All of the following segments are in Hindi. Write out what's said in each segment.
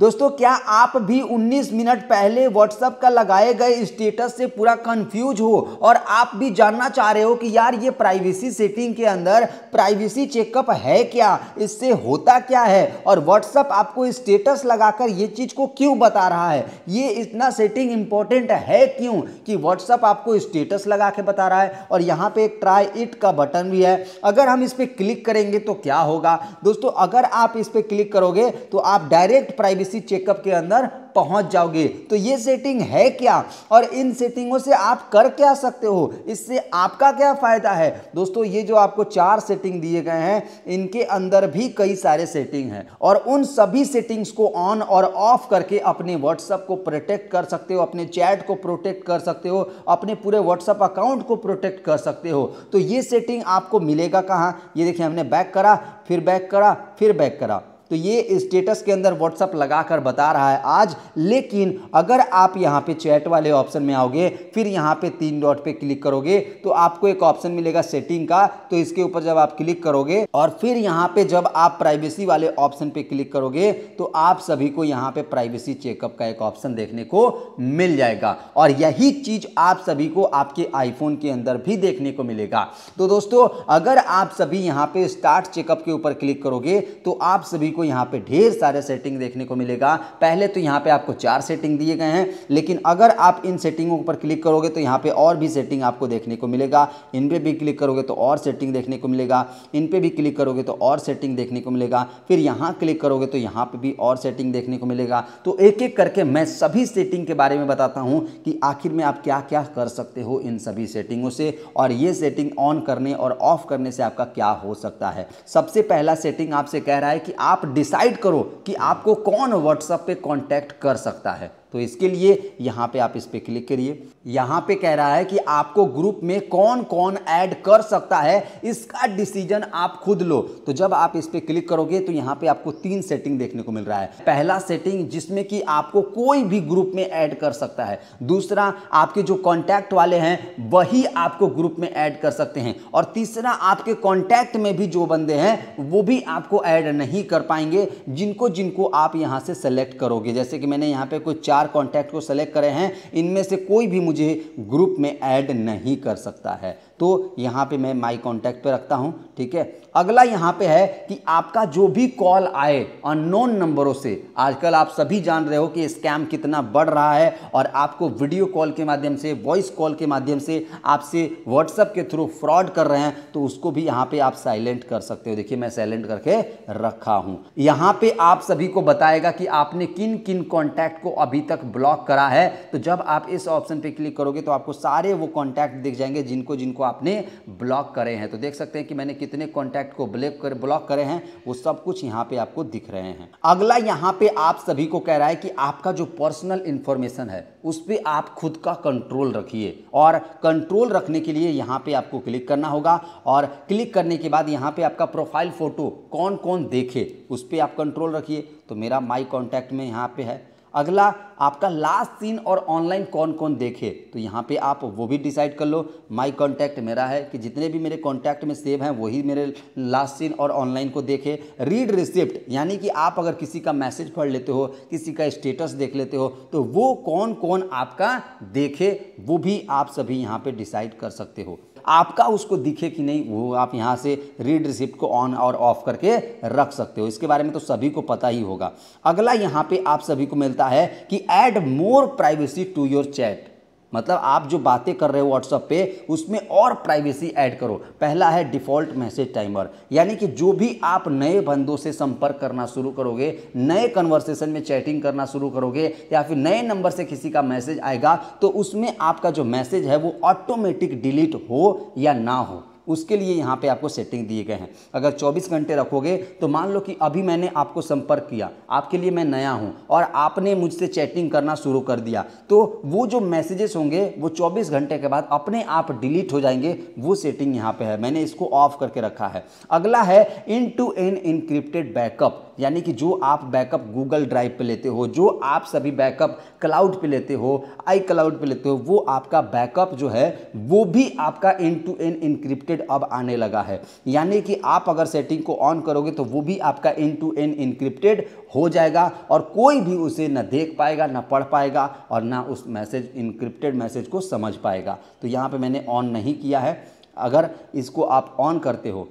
दोस्तों क्या आप भी 19 मिनट पहले व्हाट्सएप का लगाए गए स्टेटस से पूरा कंफ्यूज हो और आप भी जानना चाह रहे हो कि यार ये प्राइवेसी सेटिंग के अंदर प्राइवेसी चेकअप है क्या इससे होता क्या है और व्हाट्सएप आपको स्टेटस लगाकर ये चीज़ को क्यों बता रहा है ये इतना सेटिंग इंपॉर्टेंट है क्यों कि व्हाट्सएप आपको स्टेटस लगा के बता रहा है और यहाँ पर एक ट्राई इट का बटन भी है अगर हम इस पर क्लिक करेंगे तो क्या होगा दोस्तों अगर आप इस पर क्लिक करोगे तो आप डायरेक्ट प्राइवेसी एलएससी चेकअप के अंदर पहुंच जाओगे तो ये सेटिंग है क्या और इन सेटिंगों से आप कर क्या सकते हो इससे आपका क्या फ़ायदा है दोस्तों ये जो आपको चार सेटिंग दिए गए हैं इनके अंदर भी कई सारे सेटिंग हैं और उन सभी सेटिंग्स को ऑन और ऑफ करके अपने व्हाट्सएप को प्रोटेक्ट कर सकते हो अपने चैट को प्रोटेक्ट कर सकते हो अपने पूरे व्हाट्सएप अकाउंट को प्रोटेक्ट कर सकते हो तो ये सेटिंग आपको मिलेगा कहाँ ये देखिए हमने बैक करा फिर बैक करा फिर बैक करा तो ये स्टेटस के अंदर व्हाट्सअप लगा कर बता रहा है आज लेकिन अगर आप यहाँ पे चैट वाले ऑप्शन में आओगे फिर यहाँ पे तीन डॉट पे क्लिक करोगे तो आपको एक ऑप्शन मिलेगा सेटिंग का तो इसके ऊपर जब आप क्लिक करोगे और फिर यहाँ पे जब आप प्राइवेसी वाले ऑप्शन पे क्लिक करोगे तो आप सभी को यहाँ पे प्राइवेसी चेकअप का एक ऑप्शन देखने को मिल जाएगा और यही चीज आप सभी को आपके आईफोन के अंदर भी देखने को मिलेगा तो दोस्तों अगर आप सभी यहाँ पे स्टार्ट चेकअप के ऊपर क्लिक करोगे तो आप सभी को को यहाँ पे ढेर सारे सेटिंग देखने को मिलेगा पहले तो यहाँ पे आपको चार सेटिंग दिए गए हैं लेकिन अगर आप इन सेटिंगों पर क्लिक करोगे तो यहाँ पे और भी सेटिंग आपको देखने को मिलेगा इन पर भी क्लिक करोगे तो और सेटिंग देखने को मिलेगा इन पर भी क्लिक करोगे तो और सेटिंग देखने को मिलेगा फिर यहाँ क्लिक करोगे तो यहाँ पर भी और सेटिंग देखने को मिलेगा तो एक एक करके मैं सभी सेटिंग के बारे में बताता हूँ कि आखिर में आप क्या क्या कर सकते हो इन सभी सेटिंगों से और ये सेटिंग ऑन करने और ऑफ करने से आपका क्या हो सकता है सबसे पहला सेटिंग आपसे कह रहा है कि आप डिसाइड करो कि आपको कौन व्हाट्सएप पे कांटेक्ट कर सकता है तो इसके लिए यहाँ पे आप इस पर क्लिक करिए यहाँ पे कह रहा है कि आपको ग्रुप में कौन कौन ऐड कर सकता है इसका डिसीजन आप खुद लो तो जब आप इस पर क्लिक करोगे तो यहाँ पे आपको तीन सेटिंग देखने को मिल रहा है पहला सेटिंग जिसमें कि आपको कोई भी ग्रुप में ऐड कर सकता है दूसरा आपके जो कॉन्टैक्ट वाले हैं वही आपको ग्रुप में ऐड कर सकते हैं और तीसरा आपके कॉन्टैक्ट में भी जो बंदे हैं वो भी आपको ऐड नहीं कर पाएंगे जिनको जिनको आप यहाँ से सेलेक्ट करोगे जैसे कि मैंने यहाँ पर कुछ चार चार कॉन्टैक्ट को सेलेक्ट करे हैं इनमें से कोई भी मुझे ग्रुप में ऐड नहीं कर सकता है तो यहाँ पे मैं माई कॉन्टैक्ट पे रखता हूँ ठीक है अगला यहाँ पे है कि आपका जो भी कॉल आए अननोन नंबरों से आजकल आप सभी जान रहे हो कि स्कैम कितना बढ़ रहा है और आपको वीडियो कॉल के माध्यम से वॉइस कॉल के माध्यम से आपसे व्हाट्सअप के थ्रू फ्रॉड कर रहे हैं तो उसको भी यहाँ पे आप साइलेंट कर सकते हो देखिए मैं साइलेंट करके रखा हूँ यहाँ पे आप सभी को बताएगा कि आपने किन किन कॉन्टैक्ट को अभी तक ब्लॉक करा है तो जब आप इस ऑप्शन पे क्लिक करोगे तो आपको सारे वो कॉन्टैक्ट दिख जाएंगे जिनको जिनको आपने ब्लॉक करे हैं तो देख सकते हैं कि मैंने कितने कॉन्टैक्ट को ब्लैक कर ब्लॉक करे हैं वो सब कुछ यहाँ पे आपको दिख रहे हैं अगला यहाँ पे आप सभी को कह रहा है कि आपका जो पर्सनल इन्फॉर्मेशन है उस पर आप खुद का कंट्रोल रखिए और कंट्रोल रखने के लिए यहाँ पे आपको क्लिक करना होगा और क्लिक करने के बाद यहाँ पे आपका प्रोफाइल फ़ोटो कौन कौन देखे उस पर आप कंट्रोल रखिए तो मेरा माई कॉन्टैक्ट में यहाँ पे है अगला आपका लास्ट सीन और ऑनलाइन कौन कौन देखे तो यहाँ पे आप वो भी डिसाइड कर लो माय कॉन्टैक्ट मेरा है कि जितने भी मेरे कॉन्टैक्ट में सेव हैं वही मेरे लास्ट सीन और ऑनलाइन को देखे रीड रिसिप्ट यानी कि आप अगर किसी का मैसेज पढ़ लेते हो किसी का स्टेटस देख लेते हो तो वो कौन कौन आपका देखे वो भी आप सभी यहाँ पर डिसाइड कर सकते हो आपका उसको दिखे कि नहीं वो आप यहाँ से रीड रिसिप्ट को ऑन और ऑफ करके रख सकते हो इसके बारे में तो सभी को पता ही होगा अगला यहाँ पे आप सभी को मिलता है कि add more privacy to your chat मतलब आप जो बातें कर रहे हो व्हाट्सअप पे उसमें और प्राइवेसी ऐड करो पहला है डिफ़ॉल्ट मैसेज टाइमर यानी कि जो भी आप नए बंदों से संपर्क करना शुरू करोगे नए कन्वर्सेशन में चैटिंग करना शुरू करोगे या फिर नए नंबर से किसी का मैसेज आएगा तो उसमें आपका जो मैसेज है वो ऑटोमेटिक डिलीट हो या ना हो उसके लिए यहाँ पे आपको सेटिंग दिए गए हैं अगर 24 घंटे रखोगे तो मान लो कि अभी मैंने आपको संपर्क किया आपके लिए मैं नया हूँ और आपने मुझसे चैटिंग करना शुरू कर दिया तो वो जो मैसेजेस होंगे वो चौबीस घंटे के बाद अपने आप डिलीट हो जाएंगे वो सेटिंग यहाँ पर है मैंने इसको ऑफ करके रखा है अगला है end to end encrypted backup यानी कि जो आप बैकअप गूगल ड्राइव पे लेते हो जो आप सभी बैकअप क्लाउड पे लेते हो आई क्लाउड पे लेते हो वो आपका बैकअप जो है वो भी आपका एन टू एन इनक्रिप्टेड अब आने लगा है यानी कि आप अगर सेटिंग को ऑन करोगे तो वो भी आपका एन टू एन इनक्रिप्टेड हो जाएगा और कोई भी उसे ना देख पाएगा ना पढ़ पाएगा और ना उस मैसेज इनक्रिप्टेड मैसेज को समझ पाएगा तो यहाँ पर मैंने ऑन नहीं किया है अगर इसको आप ऑन करते हो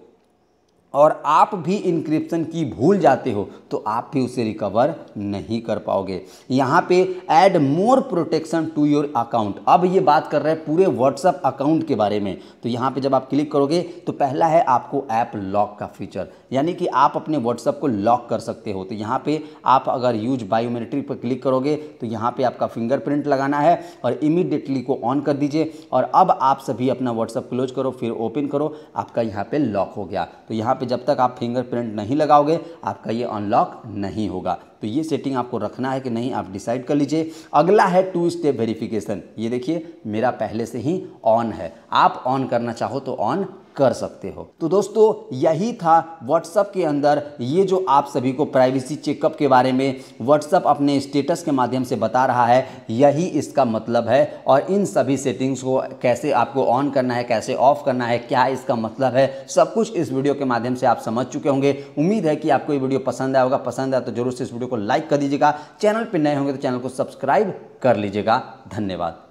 और आप भी इंक्रिप्शन की भूल जाते हो तो आप भी उसे रिकवर नहीं कर पाओगे यहाँ पे add more protection to your account अब ये बात कर रहे हैं पूरे व्हाट्सअप अकाउंट के बारे में तो यहाँ पे जब आप क्लिक करोगे तो पहला है आपको ऐप लॉक का फीचर यानी कि आप अपने व्हाट्सअप को लॉक कर सकते हो तो यहाँ पर आप अगर यूज बायोमेट्रिक पर क्लिक करोगे तो यहाँ पर आपका फिंगरप्रिंट लगाना है और इमिडिएटली को ऑन कर दीजिए और अब आप सभी अपना व्हाट्सअप क्लोज करो फिर ओपन करो आपका यहाँ पर लॉक हो गया तो यहाँ पे जब तक आप फिंगरप्रिंट नहीं लगाओगे आपका ये अनलॉक नहीं होगा तो ये सेटिंग आपको रखना है कि नहीं आप डिसाइड कर लीजिए अगला है टू स्टेप वेरिफिकेशन ये देखिए मेरा पहले से ही ऑन है आप ऑन करना चाहो तो ऑन कर सकते हो तो दोस्तों यही था व्हाट्सअप के अंदर ये जो आप सभी को प्राइवेसी चेकअप के बारे में व्हाट्सअप अपने स्टेटस के माध्यम से बता रहा है यही इसका मतलब है और इन सभी सेटिंग्स को कैसे आपको ऑन करना है कैसे ऑफ करना है क्या इसका मतलब है सब कुछ इस वीडियो के माध्यम से आप समझ चुके होंगे उम्मीद है कि आपको ये वीडियो पसंद आया होगा पसंद आया तो जरूर से इस वीडियो को लाइक कर दीजिएगा चैनल पर नए होंगे तो चैनल को सब्सक्राइब कर लीजिएगा धन्यवाद